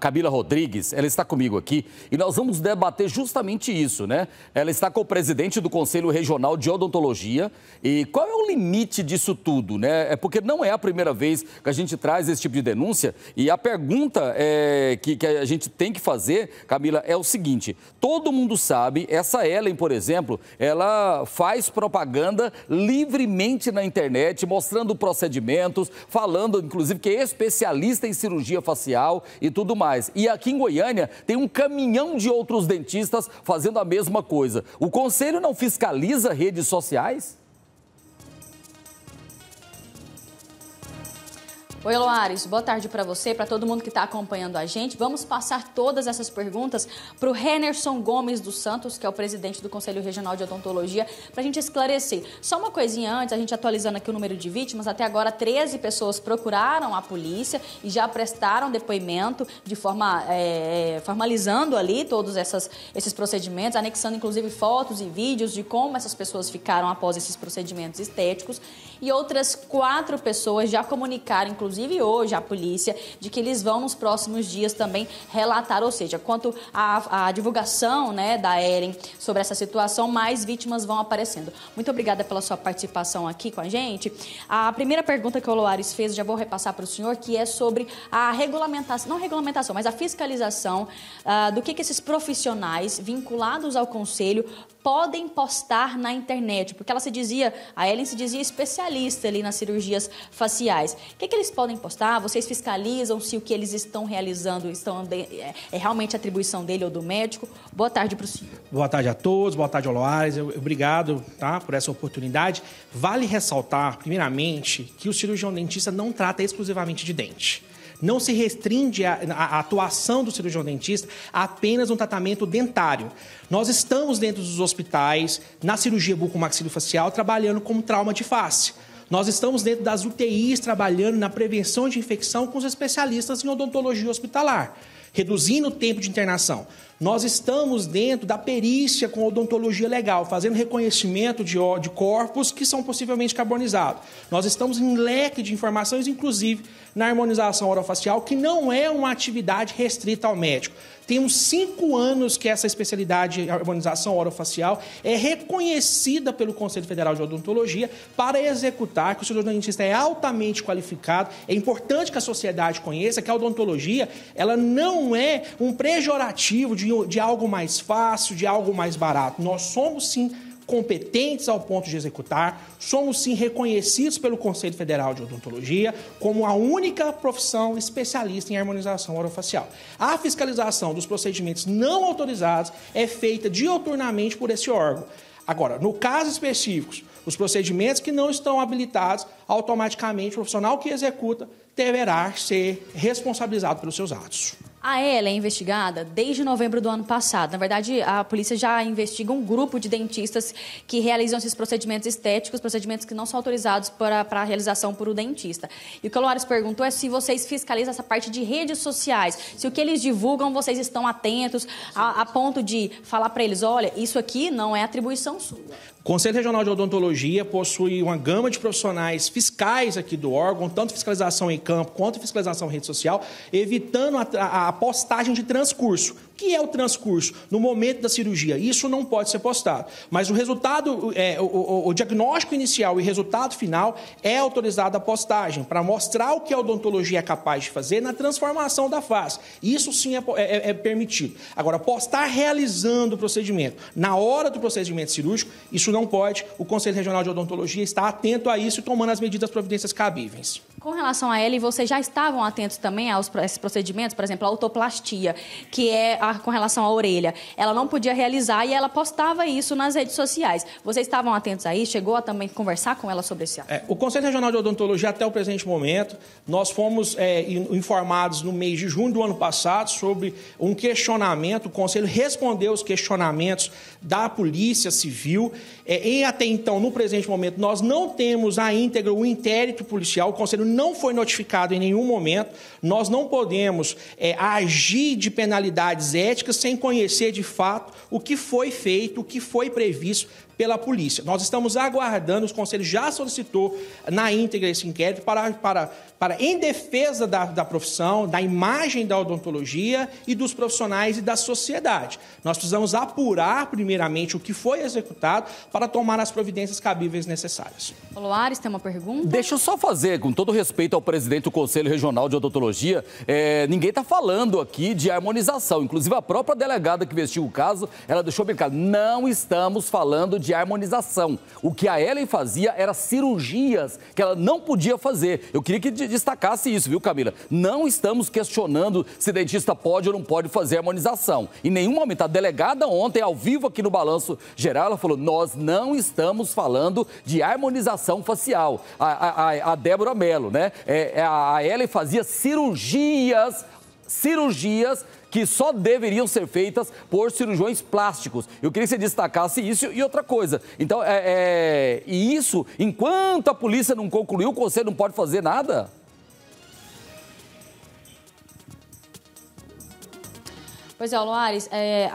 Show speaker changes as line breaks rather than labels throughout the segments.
Camila Rodrigues, ela está comigo aqui e nós vamos debater justamente isso, né? Ela está com o presidente do Conselho Regional de Odontologia e qual é o limite disso tudo, né? É porque não é a primeira vez que a gente traz esse tipo de denúncia e a pergunta é, que, que a gente tem que fazer, Camila, é o seguinte: todo mundo sabe, essa Ellen, por exemplo, ela faz propaganda livremente na internet, mostrando procedimentos, falando, inclusive, que é especialista em cirurgia facial e tudo mais. E aqui em Goiânia tem um caminhão de outros dentistas fazendo a mesma coisa. O conselho não fiscaliza redes sociais?
Oi, Loares, boa tarde para você, para todo mundo que está acompanhando a gente. Vamos passar todas essas perguntas para o Henerson Gomes dos Santos, que é o presidente do Conselho Regional de Odontologia, para a gente esclarecer. Só uma coisinha antes, a gente atualizando aqui o número de vítimas, até agora 13 pessoas procuraram a polícia e já prestaram depoimento de forma é, é, formalizando ali todos essas, esses procedimentos, anexando inclusive fotos e vídeos de como essas pessoas ficaram após esses procedimentos estéticos. E outras quatro pessoas já comunicaram, inclusive, inclusive hoje, a polícia, de que eles vão nos próximos dias também relatar, ou seja, quanto à divulgação né, da Eren sobre essa situação, mais vítimas vão aparecendo. Muito obrigada pela sua participação aqui com a gente. A primeira pergunta que o Loares fez, já vou repassar para o senhor, que é sobre a regulamentação, não regulamentação, mas a fiscalização uh, do que, que esses profissionais vinculados ao conselho podem postar na internet, porque ela se dizia, a Ellen se dizia especialista ali nas cirurgias faciais. O que, que eles podem postar? Vocês fiscalizam se o que eles estão realizando estão é, é realmente atribuição dele ou do médico? Boa tarde para o senhor.
Boa tarde a todos, boa tarde ao obrigado tá, por essa oportunidade. Vale ressaltar, primeiramente, que o cirurgião dentista não trata exclusivamente de dente não se restringe a, atuação do cirurgião dentista a apenas um tratamento dentário. Nós estamos dentro dos hospitais, na cirurgia bucomaxilofacial, trabalhando com trauma de face. Nós estamos dentro das UTIs trabalhando na prevenção de infecção com os especialistas em odontologia hospitalar, reduzindo o tempo de internação. Nós estamos dentro da perícia com odontologia legal, fazendo reconhecimento de, de corpos que são possivelmente carbonizados. Nós estamos em leque de informações, inclusive na harmonização orofacial, que não é uma atividade restrita ao médico. Temos cinco anos que essa especialidade de harmonização orofacial é reconhecida pelo Conselho Federal de Odontologia para executar, que o cirurgião dentista é altamente qualificado. É importante que a sociedade conheça que a odontologia ela não é um pejorativo de de, algo mais fácil, de algo mais barato. Nós somos sim competentes ao ponto de executar, somos sim reconhecidos pelo Conselho Federal de Odontologia como a única profissão especialista em harmonização orofacial. A fiscalização dos procedimentos não autorizados é feita dioturnamente por esse órgão. Agora, no caso específicos, os procedimentos que não estão habilitados, automaticamente o profissional que executa deverá ser responsabilizado pelos seus atos.
A ela é investigada desde novembro do ano passado. Na verdade, a polícia já investiga um grupo de dentistas que realizam esses procedimentos estéticos, procedimentos que não são autorizados para, para a realização por o um dentista. E o que o Loares perguntou é se vocês fiscalizam essa parte de redes sociais, se o que eles divulgam vocês estão atentos a, a ponto de falar para eles, olha, isso aqui não é atribuição sua.
O Conselho Regional de Odontologia possui uma gama de profissionais fiscais aqui do órgão, tanto fiscalização em campo quanto fiscalização em rede social, evitando a, a a postagem de transcurso que é o transcurso no momento da cirurgia. Isso não pode ser postado. Mas o resultado, é, o, o, o, diagnóstico inicial e resultado final é autorizado a postagem para mostrar o que a odontologia é capaz de fazer na transformação da face. Isso sim é, é, é, é permitido. Agora, postar realizando o procedimento na hora do procedimento cirúrgico, isso não pode. O Conselho Regional de Odontologia está atento a isso e tomando as medidas providências cabíveis.
Com relação a ele, vocês já estavam atentos também aos esses procedimentos, por exemplo, a autoplastia, que é a com relação à orelha. Ela não podia realizar e ela postava isso nas redes sociais. Vocês estavam atentos aí? Chegou a também conversar com ela sobre esse ato? É, o Conselho Regional de Odontologia,
até o presente momento, nós fomos é, informados no mês de junho do ano passado sobre um questionamento. O Conselho respondeu os questionamentos da Polícia Civil. É, e até então, no presente momento, nós não temos a íntegra o inquérito policial. O Conselho não foi notificado em nenhum momento. Nós não podemos é, agir de penalidades éticas sem conhecer de fato o que foi feito, o que foi previsto pela polícia. Nós estamos aguardando, o Conselho já solicitou na íntegra esse inquérito para, para, para em defesa da, da profissão, da imagem da odontologia e dos profissionais e da sociedade. Nós precisamos apurar, primeiramente, o que foi executado para tomar as
providências cabíveis necessárias.
Loares, tem uma pergunta? Deixa eu só
fazer, com todo respeito ao presidente do Conselho Regional de Odontologia, é, ninguém está falando aqui de harmonização. Inclusive, a própria delegada que vestiu o caso, ela deixou bem claro, não estamos falando de de harmonização. O que a Ellen fazia era cirurgias que ela não podia fazer. Eu queria que destacasse isso, viu, Camila? Não estamos questionando se dentista pode ou não pode fazer harmonização. Em nenhum momento. A delegada ontem, ao vivo aqui no Balanço Geral, ela falou: nós não estamos falando de harmonização facial. A, a, a Débora Mello, né? É, é, a Ellen fazia cirurgias cirurgias que só deveriam ser feitas por cirurgiões plásticos. Eu queria que você destacasse isso e outra coisa. Então, é, é, e isso, enquanto a polícia não concluiu, o conselho não
pode fazer nada? Pois é, é o Loares, é,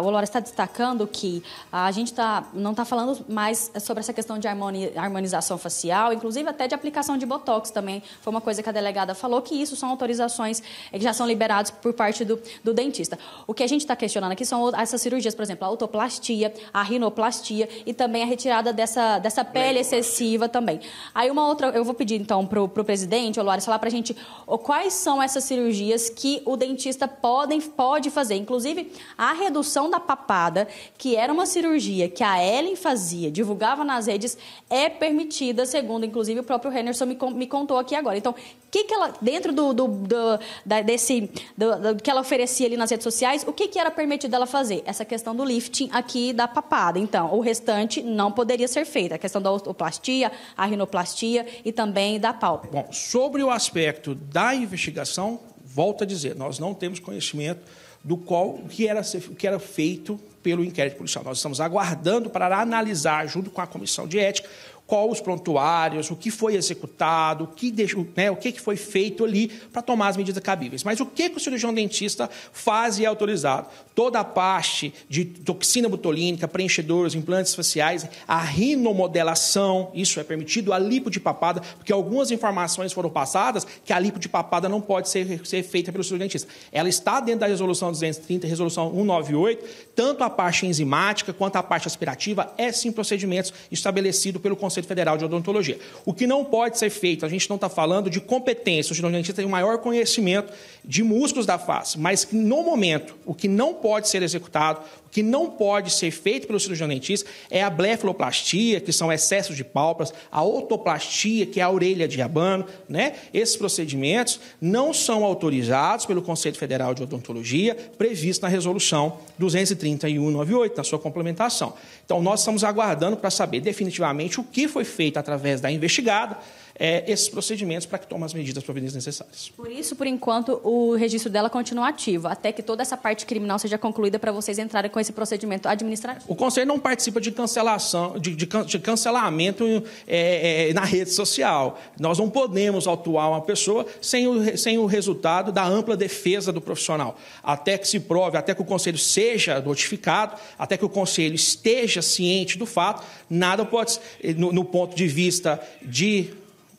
o Loares está destacando que a gente tá, não está falando mais sobre essa questão de harmonização facial, inclusive até de aplicação de Botox também. Foi uma coisa que a delegada falou, que isso são autorizações que já são liberadas por parte do, do dentista. O que a gente está questionando aqui são essas cirurgias, por exemplo, a autoplastia, a rinoplastia e também a retirada dessa, dessa pele excessiva também. Aí uma outra, eu vou pedir então para o presidente, o Loares, falar para a gente quais são essas cirurgias que o dentista podem, pode fazer fazer. Inclusive, a redução da papada, que era uma cirurgia que a Ellen fazia, divulgava nas redes, é permitida, segundo, inclusive, o próprio Henderson me, me contou aqui agora. Então, que, que ela, dentro do, do, do da, desse, do, do, que ela oferecia ali nas redes sociais, o que, que era permitido ela fazer? Essa questão do lifting aqui da papada. Então, o restante não poderia ser feito. A questão da osteoplastia, a rinoplastia e também da pálpebra.
Bom, sobre o aspecto da investigação, volto a dizer, nós não temos conhecimento do qual que era, que era feito pelo inquérito policial. Nós estamos aguardando para analisar, junto com a comissão de ética, qual os prontuários, o que foi executado, o que, deixou, né, o que foi feito ali para tomar as medidas cabíveis. Mas o que, que o cirurgião dentista faz e é autorizado? Toda a parte de toxina botulínica, preenchedores, implantes faciais, a rinomodelação, isso é permitido, a lipo de papada, porque algumas informações foram passadas que a lipo de papada não pode ser, ser feita pelo cirurgião dentista. Ela está dentro da resolução 230 resolução 198, tanto a parte enzimática quanto a parte aspirativa, é sim procedimentos estabelecido pelo Conselho Conselho Federal de Odontologia. O que não pode ser feito, a gente não está falando de competência, o cirurgião-dentista tem o maior conhecimento de músculos da face, mas que no momento, o que não pode ser executado, o que não pode ser feito pelo cirurgião-dentista é a blefroplastia, que são excessos de pálpebras, a otoplastia, que é a orelha de abano, né? Esses procedimentos não são autorizados pelo Conselho Federal de Odontologia, previsto na resolução 23198, na sua complementação. Então, nós estamos aguardando para saber definitivamente o que foi feita através da investigada, é, esses procedimentos para que tome as medidas providências necessárias.
Por isso, por enquanto, o registro dela continua ativo, até que toda essa parte criminal seja concluída para vocês entrarem com esse procedimento administrativo.
O Conselho não participa de cancelação, de, de, de cancelamento é, é, na rede social. Nós não podemos autuar uma pessoa sem o, sem o resultado da ampla defesa do profissional. Até que se prove, até que o Conselho seja notificado, até que o Conselho esteja ciente do fato, nada pode, no, no ponto de vista de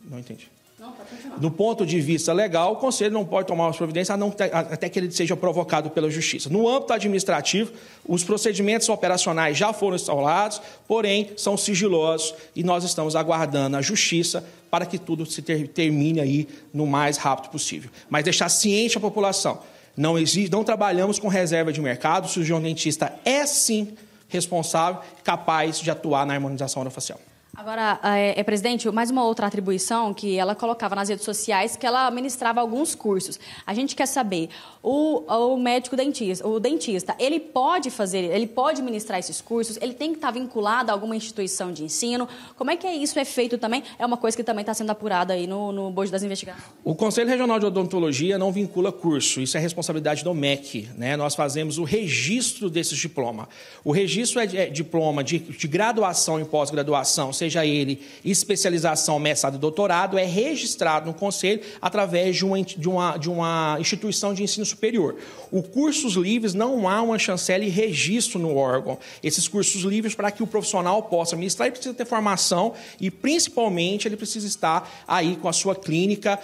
não entendi. Não, Do ponto de vista legal, o conselho não pode tomar as providências até que ele seja provocado pela justiça. No âmbito administrativo, os procedimentos operacionais já foram instaurados, porém são sigilosos e nós estamos aguardando a justiça para que tudo se ter, termine aí no mais rápido possível. Mas deixar ciente a população, não existe, não trabalhamos com reserva de mercado, o cirurgião dentista é sim responsável, capaz de atuar na harmonização orofacial.
Agora, é, é, presidente, mais uma outra atribuição que ela colocava nas redes sociais que ela ministrava alguns cursos. A gente quer saber, o, o médico dentista, o dentista, ele pode fazer, ele pode ministrar esses cursos, ele tem que estar vinculado a alguma instituição de ensino. Como é que é isso é feito também? É uma coisa que também está sendo apurada aí no, no bojo das investigações.
O Conselho Regional de Odontologia não vincula curso, isso é responsabilidade do MEC. Né? Nós fazemos o registro desses diplomas. O registro é, é diploma de, de graduação e pós-graduação seja ele especialização, mestrado e doutorado, é registrado no Conselho através de uma, de uma, de uma instituição de ensino superior. O cursos livres não há uma chancela e registro no órgão. Esses cursos livres, para que o profissional possa ministrar, ele precisa ter formação e, principalmente, ele precisa estar aí com a sua clínica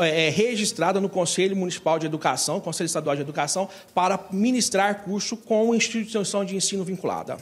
é, é, registrada no Conselho Municipal de Educação, Conselho Estadual de Educação, para ministrar curso com instituição de ensino vinculada.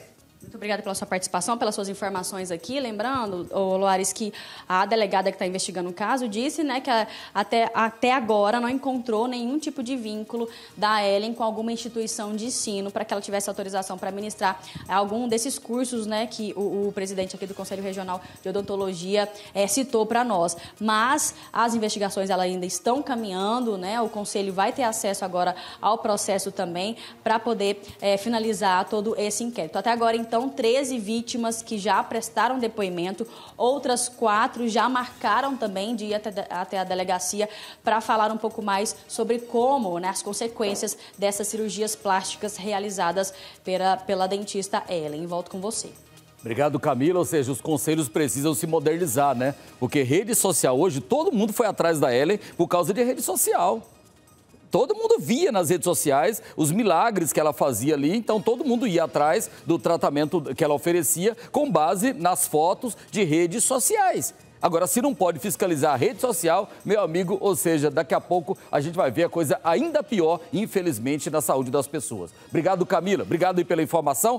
Muito obrigada pela sua participação, pelas suas informações aqui. Lembrando, Loares, que a delegada que está investigando o caso disse né, que a, até, até agora não encontrou nenhum tipo de vínculo da Ellen com alguma instituição de ensino para que ela tivesse autorização para ministrar algum desses cursos né, que o, o, presidente aqui do Conselho Regional de Odontologia é, citou para nós. Mas as investigações ela ainda estão caminhando, né? o Conselho vai ter acesso agora ao processo também para poder é, finalizar todo esse inquérito. Até agora, então, são então, 13 vítimas que já prestaram depoimento, outras quatro já marcaram também de ir até, até a delegacia para falar um pouco mais sobre como, né, as consequências dessas cirurgias plásticas realizadas pela, pela dentista Ellen. Volto com você.
Obrigado, Camila. Ou seja, os conselhos precisam se modernizar, né? Porque rede social hoje, todo mundo foi atrás da Ellen por causa de rede social todo mundo via nas redes sociais os milagres que ela fazia ali, então todo mundo ia atrás do tratamento que ela oferecia com base nas fotos de redes sociais. Agora, se não pode fiscalizar a rede social, meu amigo, ou seja, daqui a pouco a gente vai ver a coisa ainda pior, infelizmente, na saúde das pessoas. Obrigado, Camila. Obrigado pela informação.